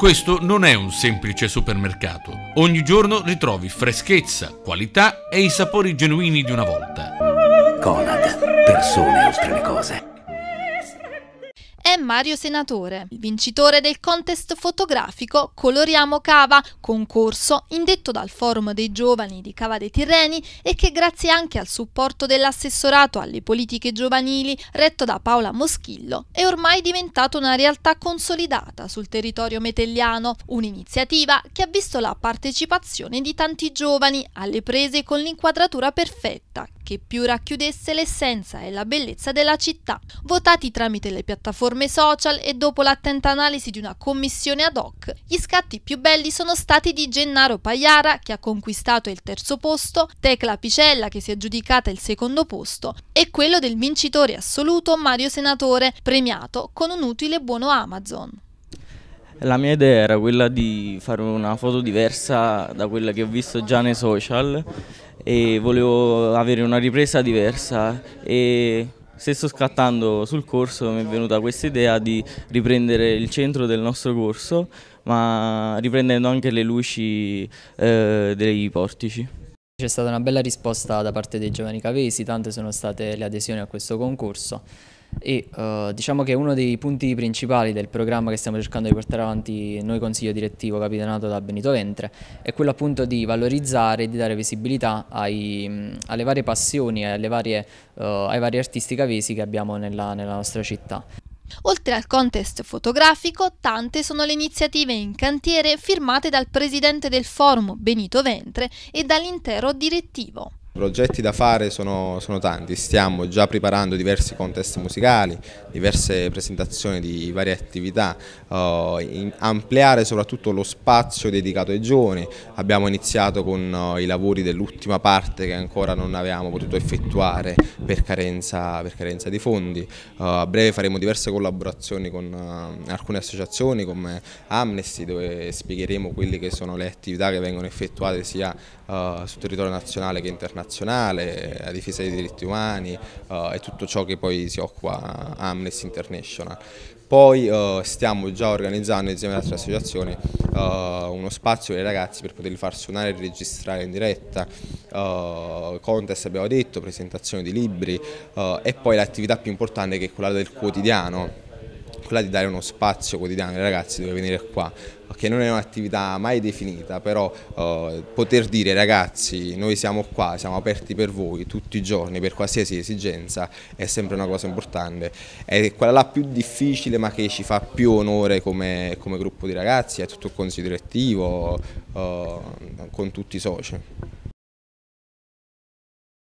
Questo non è un semplice supermercato. Ogni giorno ritrovi freschezza, qualità e i sapori genuini di una volta. Conad, persone oltre le cose è Mario Senatore, vincitore del contest fotografico Coloriamo Cava, concorso indetto dal Forum dei Giovani di Cava dei Tirreni e che grazie anche al supporto dell'assessorato alle politiche giovanili retto da Paola Moschillo è ormai diventato una realtà consolidata sul territorio metelliano, un'iniziativa che ha visto la partecipazione di tanti giovani alle prese con l'inquadratura perfetta che più racchiudesse l'essenza e la bellezza della città, votati tramite le piattaforme piattaforme social e dopo l'attenta analisi di una commissione ad hoc, gli scatti più belli sono stati di Gennaro Pagliara, che ha conquistato il terzo posto, Tecla Picella, che si è giudicata il secondo posto, e quello del vincitore assoluto Mario Senatore, premiato con un utile buono Amazon. La mia idea era quella di fare una foto diversa da quella che ho visto già nei social e volevo avere una ripresa diversa e stesso scattando sul corso mi è venuta questa idea di riprendere il centro del nostro corso, ma riprendendo anche le luci eh, dei portici. C'è stata una bella risposta da parte dei giovani cavesi, tante sono state le adesioni a questo concorso e uh, diciamo che uno dei punti principali del programma che stiamo cercando di portare avanti noi consiglio direttivo capitanato da Benito Ventre è quello appunto di valorizzare e di dare visibilità ai, alle varie passioni e varie, uh, ai vari artisti cavesi che abbiamo nella, nella nostra città. Oltre al contest fotografico, tante sono le iniziative in cantiere firmate dal presidente del forum Benito Ventre e dall'intero direttivo progetti da fare sono, sono, tanti, stiamo già preparando diversi contest musicali, diverse presentazioni di varie attività, uh, in, ampliare soprattutto lo spazio dedicato ai giovani, abbiamo iniziato con uh, i lavori dell'ultima parte che ancora non avevamo potuto effettuare per carenza, per carenza di fondi, uh, a breve faremo diverse collaborazioni con alcune associazioni come Amnesty dove spiegheremo quelle che sono le attività che vengono effettuate sia sul territorio nazionale che internazionale internazionale, la difesa dei diritti umani eh, e tutto ciò che poi si occupa Amnesty International. Poi eh, stiamo già organizzando insieme ad altre associazioni eh, uno spazio per i ragazzi per poterli far suonare e registrare in diretta, eh, contest abbiamo detto, presentazione di libri eh, e poi l'attività più importante che è quella del quotidiano quella di dare uno spazio quotidiano ai ragazzi dove venire qua, che non è un'attività mai definita, però eh, poter dire ragazzi noi siamo qua, siamo aperti per voi tutti i giorni, per qualsiasi esigenza, è sempre una cosa importante. È quella la più difficile ma che ci fa più onore come, come gruppo di ragazzi, è tutto il consiglio direttivo, eh, con tutti i soci.